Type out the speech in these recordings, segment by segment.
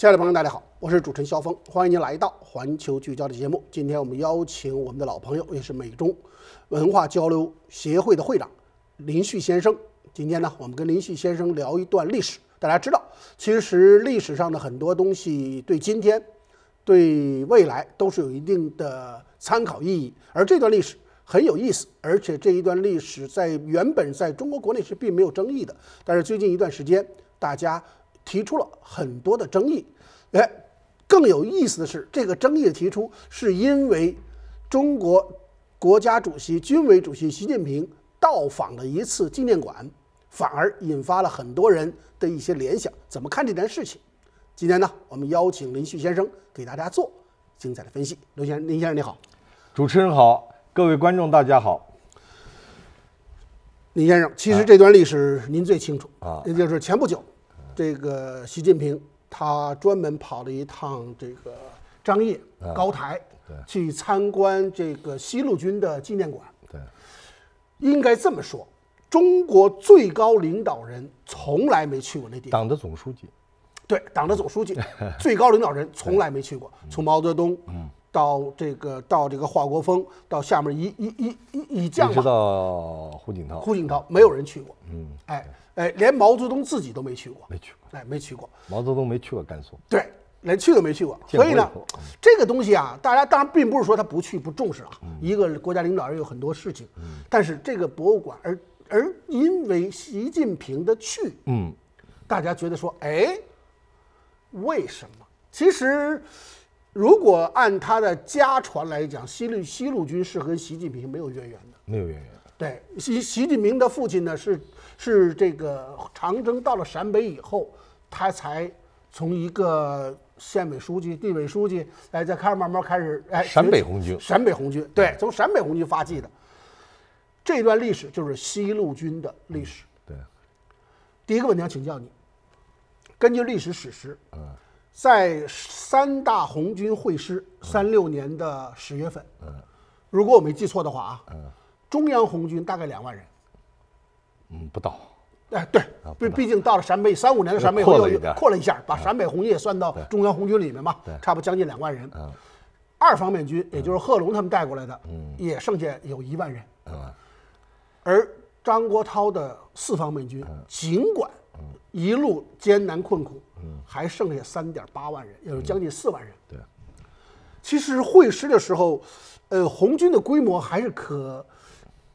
亲爱的朋友，大家好，我是主持人肖峰，欢迎您来到《环球聚焦》的节目。今天我们邀请我们的老朋友，也是美中文化交流协会的会长林旭先生。今天呢，我们跟林旭先生聊一段历史。大家知道，其实历史上的很多东西对今天、对未来都是有一定的参考意义。而这段历史很有意思，而且这一段历史在原本在中国国内是并没有争议的。但是最近一段时间，大家。提出了很多的争议，哎，更有意思的是，这个争议的提出是因为中国国家主席、军委主席习近平到访了一次纪念馆，反而引发了很多人的一些联想。怎么看这件事情？今天呢，我们邀请林旭先生给大家做精彩的分析。刘先生，林先生，你好，主持人好，各位观众大家好。林先生，其实这段历史您最清楚啊，也就是前不久。这个习近平，他专门跑了一趟这个张掖高台，去参观这个西路军的纪念馆。对，应该这么说，中国最高领导人从来没去过那地方。党的总书记，对，党的总书记，最高领导人从来没去过，从毛泽东。嗯。到这个，到这个华国锋，到下面一一一一一降吧。知道胡锦涛？胡锦涛没有人去过。嗯，哎哎，连毛泽东自己都没去过。没去过，哎，没去过。毛泽东没去过甘肃。对，连去都没去过。所以呢，这个东西啊，大家当然并不是说他不去不重视啊。一个国家领导人有很多事情。但是这个博物馆，而而因为习近平的去，嗯，大家觉得说，哎，为什么？其实。如果按他的家传来讲，西路西路军是跟习近平没有渊源的，没有渊源。对，习习近平的父亲呢是是这个长征到了陕北以后，他才从一个县委书记、地委书记，哎，再开始慢慢开始，哎，陕北红军，陕北红军，对，从陕北红军发迹的这段历史就是西路军的历史。对，第一个问题要请教你，根据历史史实，嗯。在三大红军会师，三六年的十月份，嗯，如果我没记错的话啊，嗯，中央红军大概两万人，嗯，不到，哎，对，毕毕竟到了陕北，三五年的陕北又扩了一，扩了一下，把陕北红军也算到中央红军里面嘛，对，差不多将近两万人，嗯，二方面军，也就是贺龙他们带过来的，嗯，也剩下有一万人，而张国焘的四方面军，尽管一路艰难困苦。还剩下三点八万人，也是将近四万人。对，其实会师的时候，呃，红军的规模还是可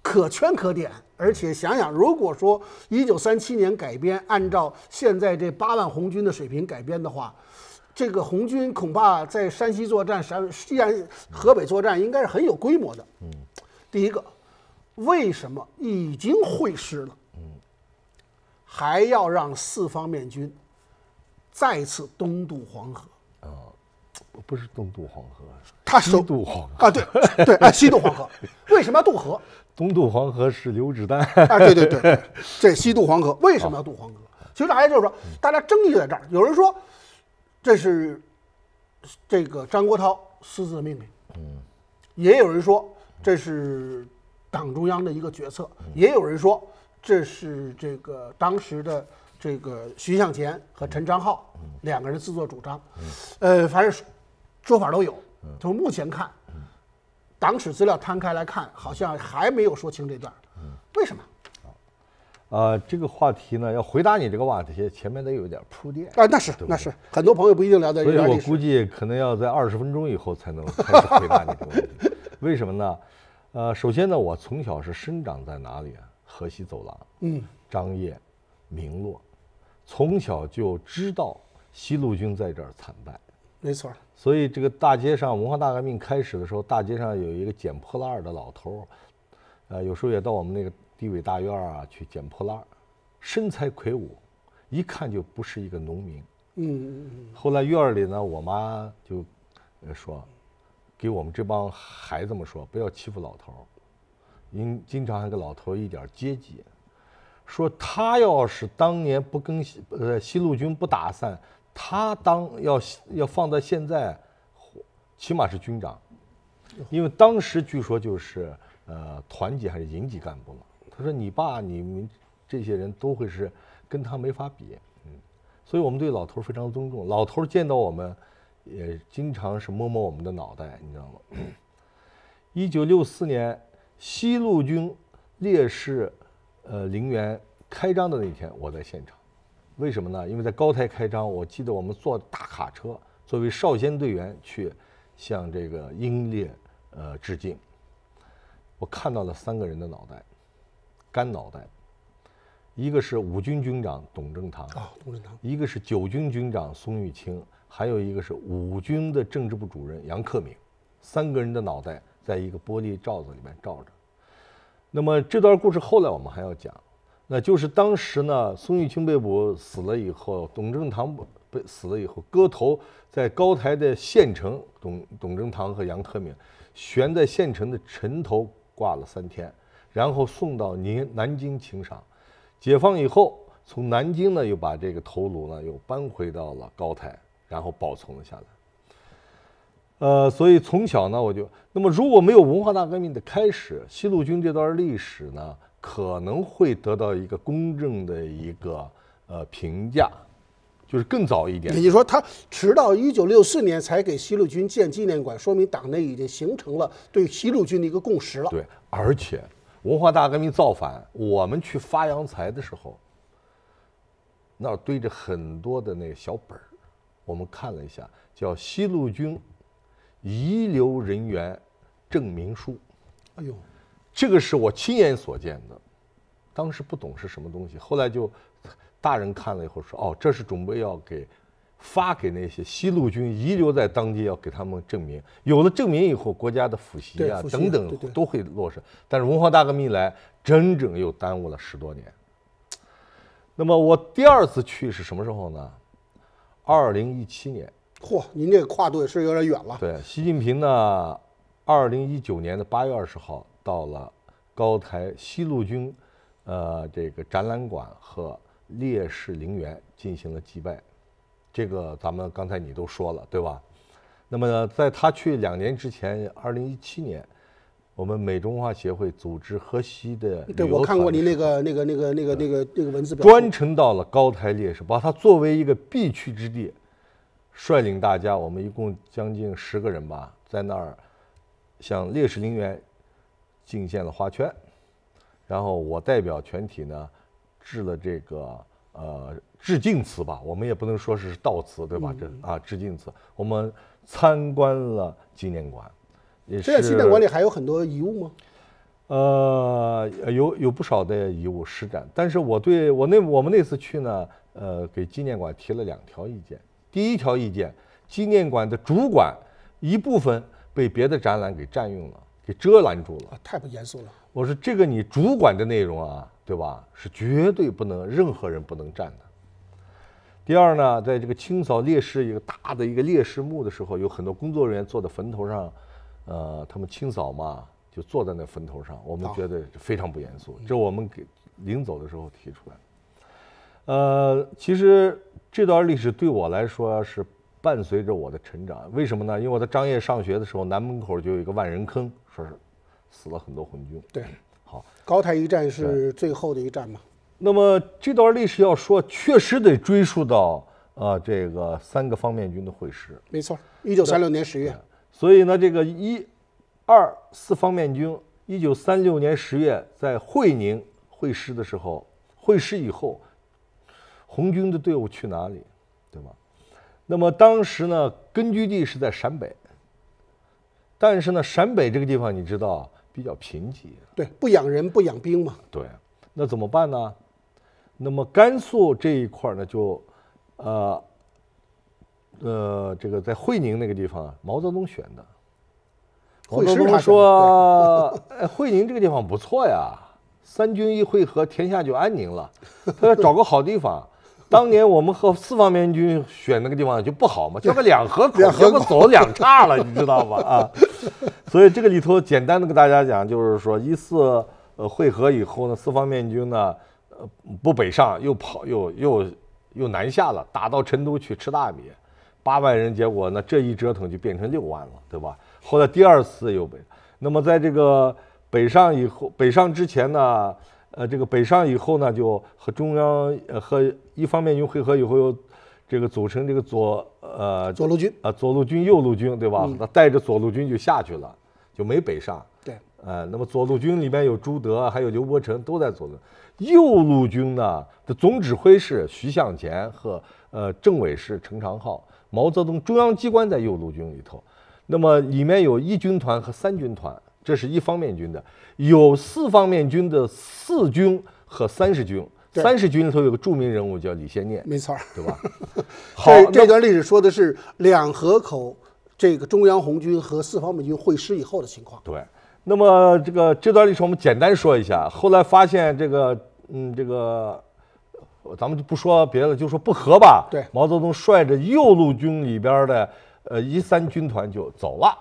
可圈可点。而且想想，如果说一九三七年改编，按照现在这八万红军的水平改编的话，这个红军恐怕在山西作战、山、安、河北作战，应该是很有规模的。嗯，第一个，为什么已经会师了，嗯，还要让四方面军？再次东渡黄河啊，不是东渡黄河，他是西渡黄河啊，对 对，西渡黄河，为什么要渡河？东渡黄河是刘志丹啊，对对对，这西渡黄河为什么要渡黄河？其实大家就是说，大家争议在这儿，有人说这是这个张国焘私自命令，嗯，也有人说这是党中央的一个决策，也有人说这是这个当时的。这个徐向前和陈昌浩两个人自作主张，呃，反正说法都有。从目前看，党史资料摊开来看，好像还没有说清这段。为什么？啊，呃，这个话题呢，要回答你这个话题，前面得有点铺垫啊。那是，那是，很多朋友不一定了解。所以我估计可能要在二十分钟以后才能开始回答你这个问题。为什么呢？呃，首先呢，我从小是生长在哪里啊？河西走廊。嗯。张掖、鸣洛。从小就知道西路军在这儿惨败，没错。所以这个大街上，文化大革命开始的时候，大街上有一个捡破烂的老头呃，有时候也到我们那个地委大院啊去捡破烂，身材魁梧，一看就不是一个农民。嗯嗯嗯。后来院里呢，我妈就说，给我们这帮孩子们说，不要欺负老头因经常还给老头一点接济。说他要是当年不跟呃西路军不打散，他当要要放在现在，起码是军长，因为当时据说就是呃团级还是营级干部嘛。他说你爸你们这些人都会是跟他没法比，嗯，所以我们对老头非常尊重。老头见到我们，也经常是摸摸我们的脑袋，你知道吗？一九六四年西路军烈士。呃，陵园开张的那天，我在现场。为什么呢？因为在高台开张，我记得我们坐大卡车，作为少先队员去向这个英烈呃致敬。我看到了三个人的脑袋，干脑袋，一个是五军军长董振堂啊，董堂，一个是九军军长孙玉清，还有一个是五军的政治部主任杨克明，三个人的脑袋在一个玻璃罩子里面罩着。那么这段故事后来我们还要讲，那就是当时呢，宋玉清被捕死了以后，董正堂被死了以后，割头在高台的县城，董董正堂和杨克敏悬在县城的城头挂了三天，然后送到宁南京请赏，解放以后，从南京呢又把这个头颅呢又搬回到了高台，然后保存了下来。呃，所以从小呢，我就那么如果没有文化大革命的开始，西路军这段历史呢，可能会得到一个公正的一个呃评价，就是更早一点。也就是说，他直到一九六四年才给西路军建纪念馆，说明党内已经形成了对西路军的一个共识了。对，而且文化大革命造反，我们去发扬财的时候，那儿堆着很多的那个小本儿，我们看了一下，叫西路军。遗留人员证明书，哎呦，这个是我亲眼所见的，当时不懂是什么东西，后来就大人看了以后说，哦，这是准备要给发给那些西路军遗留在当地，要给他们证明，有了证明以后，国家的抚习啊等等都会落实。但是文化大革命来，整整又耽误了十多年。那么我第二次去是什么时候呢？二零一七年。嚯，您这个跨度也是有点远了。对，习近平呢，二零一九年的八月二十号到了高台西路军，呃，这个展览馆和烈士陵园进行了祭拜。这个咱们刚才你都说了，对吧？那么在他去两年之前，二零一七年，我们美中画协会组织河西的，对我看过您那个那个那个那个那个那个文字表，专程到了高台烈士，把它作为一个必去之地。率领大家，我们一共将近十个人吧，在那儿向烈士陵园敬献了花圈，然后我代表全体呢致了这个呃致敬词吧，我们也不能说是悼词对吧？这啊致敬词。我们参观了纪念馆，也是。这纪念馆里还有很多遗物吗？呃，有有不少的遗物施展，但是我对我那我们那次去呢，呃，给纪念馆提了两条意见。第一条意见，纪念馆的主管一部分被别的展览给占用了，给遮拦住了，太不严肃了。我说这个你主管的内容啊，对吧？是绝对不能任何人不能占的。第二呢，在这个清扫烈士一个大的一个烈士墓的时候，有很多工作人员坐在坟头上，呃，他们清扫嘛，就坐在那坟头上，我们觉得非常不严肃。这我们给临走的时候提出来的。呃，其实。这段历史对我来说是伴随着我的成长，为什么呢？因为我在张掖上学的时候，南门口就有一个万人坑，说是死了很多红军。对，好，高台一战是最后的一战嘛。那么这段历史要说，确实得追溯到啊，这个三个方面军的会师。没错，一九三六年十月。所以呢，这个一、二、四方面军，一九三六年十月在会宁会师的时候，会师以后。红军的队伍去哪里，对吗？那么当时呢，根据地是在陕北，但是呢，陕北这个地方你知道比较贫瘠，对，不养人不养兵嘛。对，那怎么办呢？那么甘肃这一块呢，就，呃，呃，这个在会宁那个地方，毛泽东选的。毛泽东说，会 宁这个地方不错呀，三军一汇合，天下就安宁了。他要找个好地方。当年我们和四方面军选那个地方就不好嘛，叫个两河口，这不走两岔了，你知道吧？啊，所以这个里头简单的跟大家讲，就是说一次呃会合以后呢，四方面军呢呃不北上，又跑又又又南下了，打到成都去吃大米，八万人，结果呢这一折腾就变成六万了，对吧？后来第二次又北，那么在这个北上以后，北上之前呢？呃，这个北上以后呢，就和中央呃和一方面军会合以后，又这个组成这个左呃左路军啊，左路军、右路军，对吧？他带着左路军就下去了，就没北上。对，呃，那么左路军里面有朱德，还有刘伯承都在左路。右路军呢的总指挥是徐向前和呃政委是陈昌浩，毛泽东中央机关在右路军里头。那么里面有一军团和三军团。这是一方面军的，有四方面军的四军和三十军，三十军里头有个著名人物叫李先念，没错，对吧？好，这段历史说的是两河口这个中央红军和四方面军会师以后的情况。对，那么这个这段历史我们简单说一下，后来发现这个，嗯，这个，咱们就不说别的，就说不和吧。对，毛泽东率着右路军里边的呃一三军团就走了。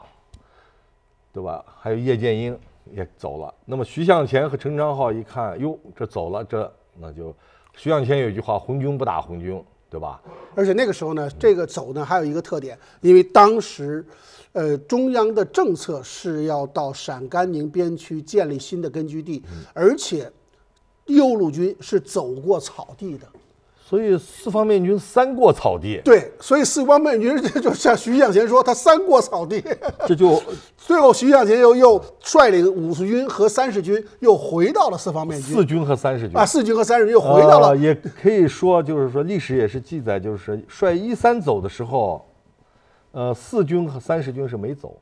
对吧？还有叶剑英也走了。那么徐向前和陈昌浩一看，哟，这走了，这那就，徐向前有一句话：“红军不打红军”，对吧？而且那个时候呢，这个走呢还有一个特点，因为当时，呃，中央的政策是要到陕甘宁边区建立新的根据地，而且，右路军是走过草地的。所以四方面军三过草地，对，所以四方面军就像徐向前说，他三过草地，这就 最后徐向前又又率领五十军和三十军又回到了四方面军，四军和三十军啊，四军和三十军又回到了，也可以说就是说历史也是记载，就是率一三走的时候，呃，四军和三十军是没走。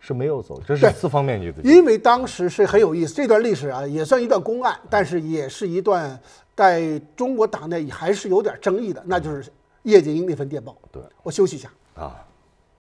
是没有走，这是四方面军因为当时是很有意思，这段历史啊，也算一段公案，但是也是一段在中国党内还是有点争议的，那就是叶剑英那份电报。对，我休息一下啊。